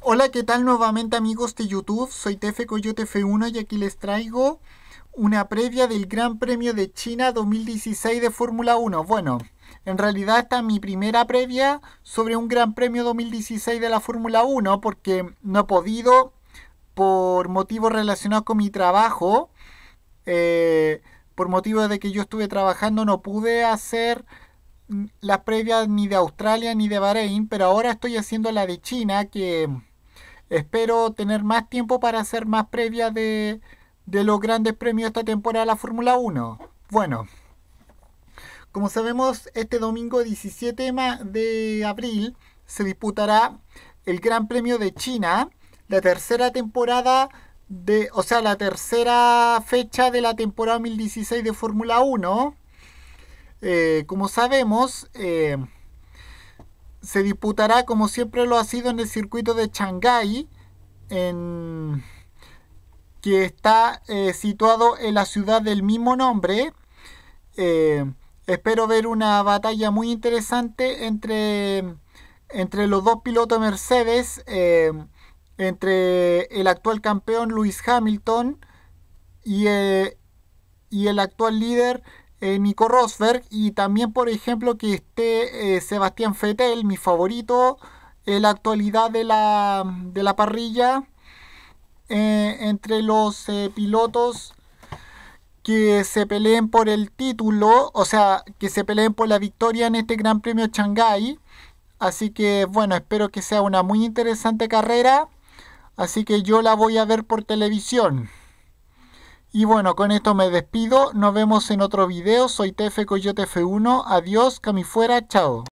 Hola, ¿qué tal nuevamente amigos de YouTube? Soy Tefe Coyote F1 y aquí les traigo una previa del Gran Premio de China 2016 de Fórmula 1. Bueno, en realidad esta es mi primera previa sobre un Gran Premio 2016 de la Fórmula 1 porque no he podido, por motivos relacionados con mi trabajo, eh, por motivos de que yo estuve trabajando, no pude hacer las previas ni de Australia ni de Bahrein, pero ahora estoy haciendo la de China que espero tener más tiempo para hacer más previa de, los grandes premios esta temporada de la Fórmula 1. Bueno, como sabemos, este domingo 17 de abril se disputará el Gran Premio de China, la tercera temporada de, o sea, la tercera fecha de la temporada 2016 de Fórmula 1. Eh, como sabemos, eh, se disputará como siempre lo ha sido en el circuito de Shanghái, en, que está eh, situado en la ciudad del mismo nombre. Eh, espero ver una batalla muy interesante entre, entre los dos pilotos Mercedes, eh, entre el actual campeón Luis Hamilton y, y el actual líder eh, Nico Rosberg y también por ejemplo que esté eh, Sebastián Fetel, mi favorito en la actualidad de la, de la parrilla eh, entre los pilotos que se peleen por el título, o sea, que se peleen por la victoria en este Gran Premio Shanghai, Así que bueno, espero que sea una muy interesante carrera. Así que yo la voy a ver por televisión. Y bueno, con esto me despido. Nos vemos en otro video. Soy TF Coyote F1. Adiós, fuera, chao.